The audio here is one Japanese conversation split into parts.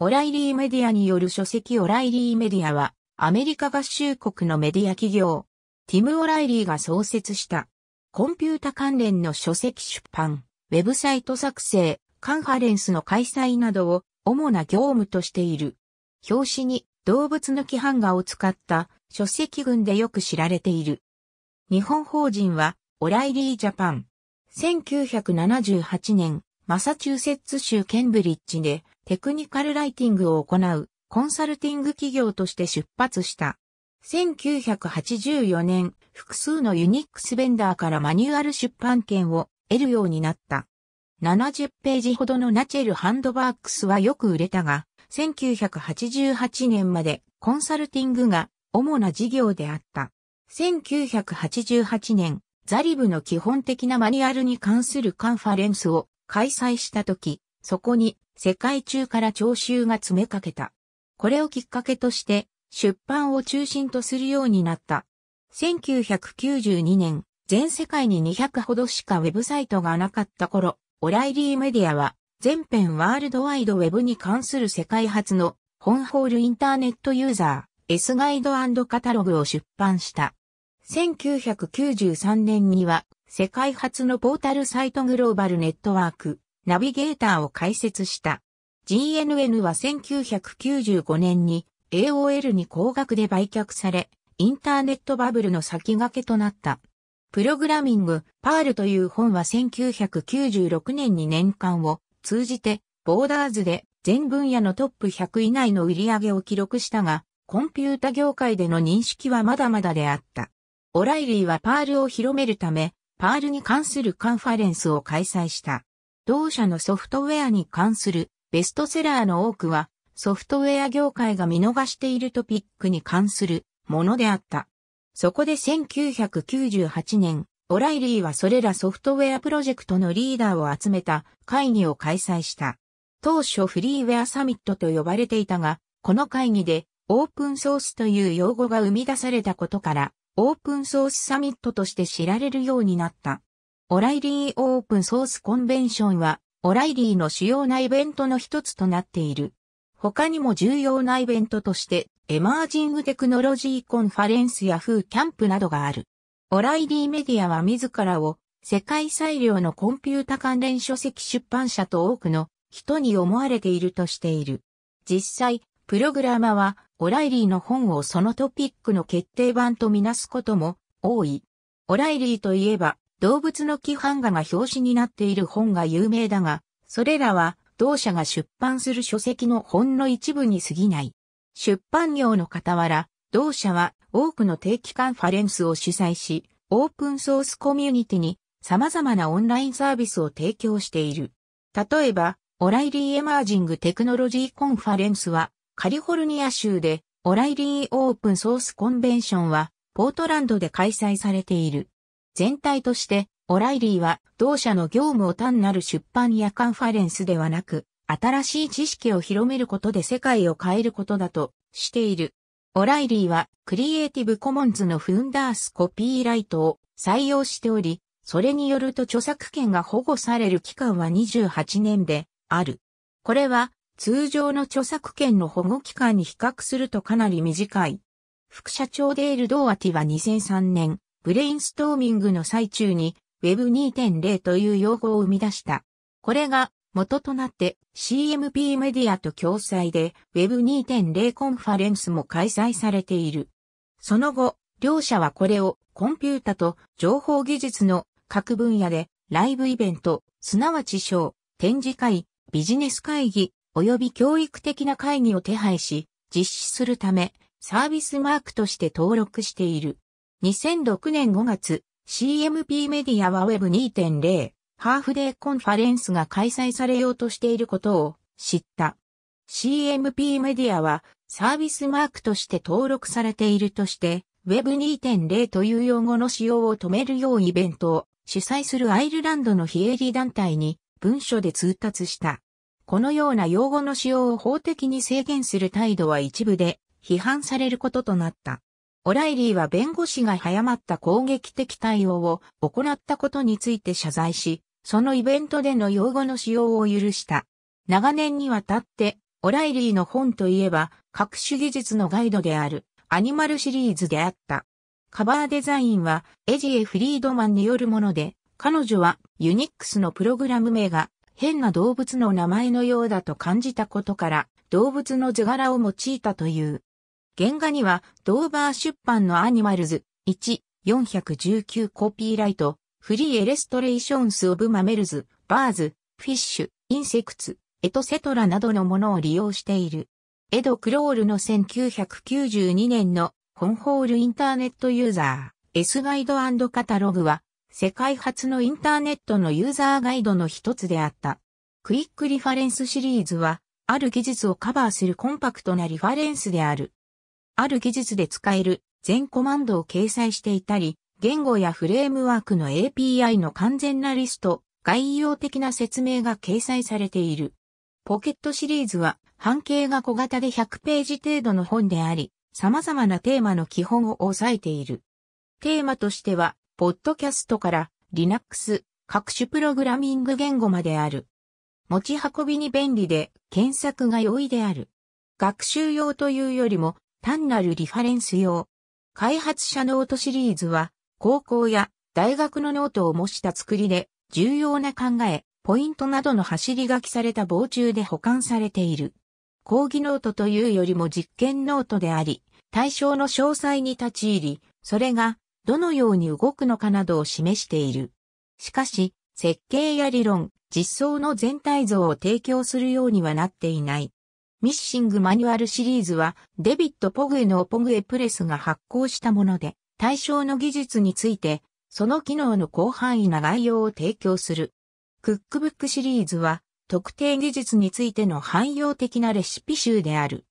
オライリーメディアによる書籍オライリーメディアは、アメリカ合衆国のメディア企業、ティム・オライリーが創設した、コンピュータ関連の書籍出版、ウェブサイト作成、カンファレンスの開催などを主な業務としている。表紙に動物抜き版画を使った書籍群でよく知られている。日本法人はオライリージャパン。1978年、マサチューセッツ州ケンブリッジでテクニカルライティングを行うコンサルティング企業として出発した。1984年、複数のユニックスベンダーからマニュアル出版権を得るようになった。70ページほどのナチェルハンドバークスはよく売れたが、1988年までコンサルティングが主な事業であった。1988年、ザリブの基本的なマニュアルに関するカンファレンスを開催したとき、そこに世界中から聴衆が詰めかけた。これをきっかけとして出版を中心とするようになった。1992年、全世界に200ほどしかウェブサイトがなかった頃、オライリーメディアは全編ワールドワイドウェブに関する世界初の本ホールインターネットユーザー S ガイドカタログを出版した。1993年には世界初のポータルサイトグローバルネットワークナビゲーターを開設した。GNN は1995年に AOL に高額で売却され、インターネットバブルの先駆けとなった。プログラミング、パールという本は1996年に年間を通じて、ボーダーズで全分野のトップ100以内の売り上げを記録したが、コンピュータ業界での認識はまだまだであった。オライリーはパールを広めるため、パールに関するカンファレンスを開催した。同社のソフトウェアに関するベストセラーの多くは、ソフトウェア業界が見逃しているトピックに関するものであった。そこで1998年、オライリーはそれらソフトウェアプロジェクトのリーダーを集めた会議を開催した。当初フリーウェアサミットと呼ばれていたが、この会議でオープンソースという用語が生み出されたことから、オープンソースサミットとして知られるようになった。オライリーオープンソースコンベンションは、オライリーの主要なイベントの一つとなっている。他にも重要なイベントとして、エマージングテクノロジーコンファレンスやフーキャンプなどがある。オライリーメディアは自らを、世界最良のコンピュータ関連書籍出版社と多くの人に思われているとしている。実際、プログラマは、オライリーの本をそのトピックの決定版とみなすことも多い。オライリーといえば、動物の規範画が表紙になっている本が有名だが、それらは同社が出版する書籍のほんの一部に過ぎない。出版業の傍ら、同社は多くの定期カンファレンスを主催し、オープンソースコミュニティに様々なオンラインサービスを提供している。例えば、オライリーエマージングテクノロジーコンファレンスはカリフォルニア州で、オライリーオープンソースコンベンションはポートランドで開催されている。全体として、オライリーは同社の業務を単なる出版やカンファレンスではなく、新しい知識を広めることで世界を変えることだとしている。オライリーはクリエイティブコモンズのフンダースコピーライトを採用しており、それによると著作権が保護される期間は28年である。これは通常の著作権の保護期間に比較するとかなり短い。副社長デール・ドーアティは2003年、ブレインストーミングの最中に Web2.0 という用語を生み出した。これが元となって CMP メディアと共催で Web2.0 コンファレンスも開催されている。その後、両社はこれをコンピュータと情報技術の各分野でライブイベント、すなわちショー、展示会、ビジネス会議、及び教育的な会議を手配し、実施するため、サービスマークとして登録している。2006年5月、CMP メディアは Web2.0 ハーフデーコンファレンスが開催されようとしていることを知った。CMP メディアはサービスマークとして登録されているとして Web2.0 という用語の使用を止めるようイベントを主催するアイルランドの非営利団体に文書で通達した。このような用語の使用を法的に制限する態度は一部で批判されることとなった。オライリーは弁護士が早まった攻撃的対応を行ったことについて謝罪し、そのイベントでの用語の使用を許した。長年にわたって、オライリーの本といえば、各種技術のガイドである、アニマルシリーズであった。カバーデザインは、エジエ・フリードマンによるもので、彼女は、ユニックスのプログラム名が、変な動物の名前のようだと感じたことから、動物の図柄を用いたという。原画には、ドーバー出版のアニマルズ1、419コピーライト、フリーエレストレーションスオブマメルズ、バーズ、フィッシュ、インセクツ、エトセトラなどのものを利用している。エド・クロールの1992年のコンホールインターネットユーザー、S ガイドカタログは、世界初のインターネットのユーザーガイドの一つであった。クイックリファレンスシリーズは、ある技術をカバーするコンパクトなリファレンスである。ある技術で使える全コマンドを掲載していたり、言語やフレームワークの API の完全なリスト、概要的な説明が掲載されている。ポケットシリーズは、半径が小型で100ページ程度の本であり、様々なテーマの基本を押さえている。テーマとしては、ポッドキャストから Linux、各種プログラミング言語まである。持ち運びに便利で、検索が容易である。学習用というよりも、単なるリファレンス用。開発者ノートシリーズは、高校や大学のノートを模した作りで、重要な考え、ポイントなどの走り書きされた防虫で保管されている。講義ノートというよりも実験ノートであり、対象の詳細に立ち入り、それがどのように動くのかなどを示している。しかし、設計や理論、実装の全体像を提供するようにはなっていない。ミッシングマニュアルシリーズはデビット・ポグエのポグエプレスが発行したもので対象の技術についてその機能の広範囲な概要を提供する。クックブックシリーズは特定技術についての汎用的なレシピ集である。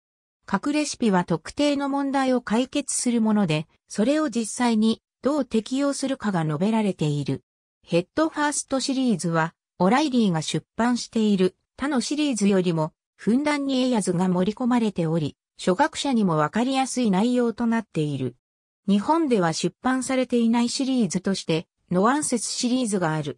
各レシピは特定の問題を解決するもので、それを実際にどう適用するかが述べられている。ヘッドファーストシリーズは、オライリーが出版している他のシリーズよりもふんだんにエアズが盛り込まれており、初学者にもわかりやすい内容となっている。日本では出版されていないシリーズとして、ノアンセスシリーズがある。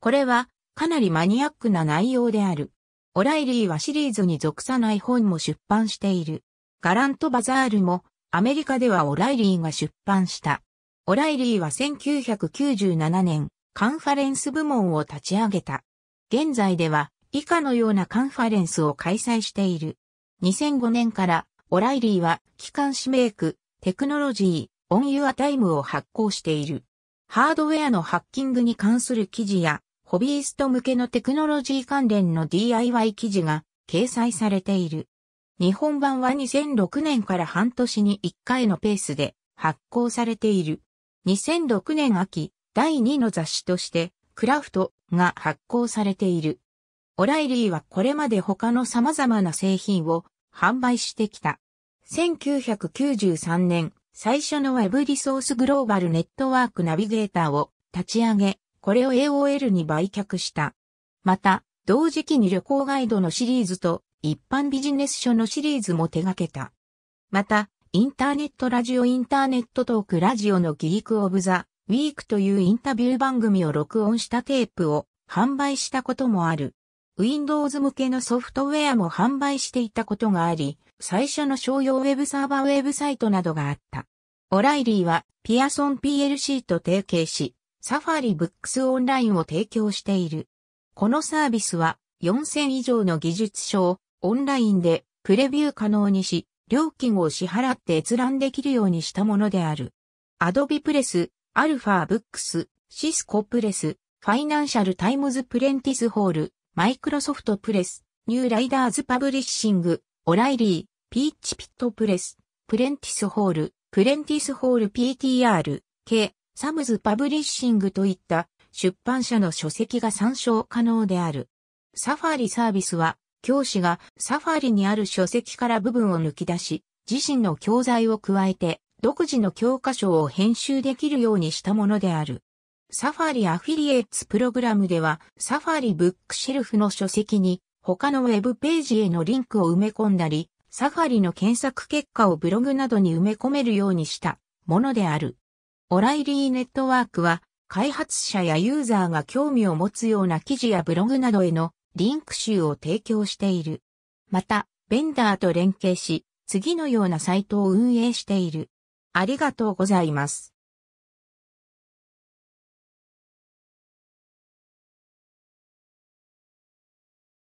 これは、かなりマニアックな内容である。オライリーはシリーズに属さない本も出版している。ガラントバザールも、アメリカではオライリーが出版した。オライリーは1997年、カンファレンス部門を立ち上げた。現在では、以下のようなカンファレンスを開催している。2005年からオライリーは機関紙メイク、テクノロジー、オンユアタイムを発行している。ハードウェアのハッキングに関する記事や、ホビースト向けのテクノロジー関連の DIY 記事が掲載されている。日本版は2006年から半年に1回のペースで発行されている。2006年秋、第2の雑誌として、クラフトが発行されている。オライリーはこれまで他の様々な製品を販売してきた。1993年、最初の Web リソースグローバルネットワークナビゲーターを立ち上げ、これを AOL に売却した。また、同時期に旅行ガイドのシリーズと一般ビジネス書のシリーズも手掛けた。また、インターネットラジオインターネットトークラジオのギークオブザウィークというインタビュー番組を録音したテープを販売したこともある。Windows 向けのソフトウェアも販売していたことがあり、最初の商用ウェブサーバーウェブサイトなどがあった。オライリーはピアソン PLC と提携し、サファリブックスオンラインを提供している。このサービスは4000以上の技術書をオンラインでプレビュー可能にし、料金を支払って閲覧できるようにしたものである。Adobe プレス、アルファブックス、シスコプレス、ファイナンシャルタイムズプレンティスホール、マイクロソフトプレス、ニューライダーズパブリッシング、オライリー、ピーチピットプレス、プレンティスホール、プレンティスホール PTR、K、サムズパブリッシングといった出版社の書籍が参照可能である。サファリサービスは、教師がサファリにある書籍から部分を抜き出し、自身の教材を加えて、独自の教科書を編集できるようにしたものである。サファリアフィリエイツプログラムでは、サファリブックシェルフの書籍に、他のウェブページへのリンクを埋め込んだり、サファリの検索結果をブログなどに埋め込めるようにしたものである。オライリーネットワークは、開発者やユーザーが興味を持つような記事やブログなどへのリンク集を提供している。また、ベンダーと連携し、次のようなサイトを運営している。ありがとうございます。